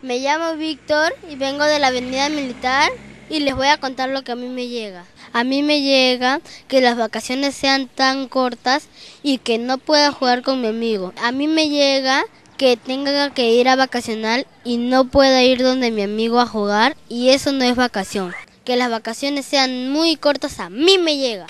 Me llamo Víctor y vengo de la Avenida Militar y les voy a contar lo que a mí me llega. A mí me llega que las vacaciones sean tan cortas y que no pueda jugar con mi amigo. A mí me llega que tenga que ir a vacacional y no pueda ir donde mi amigo a jugar y eso no es vacación. Que las vacaciones sean muy cortas a mí me llega.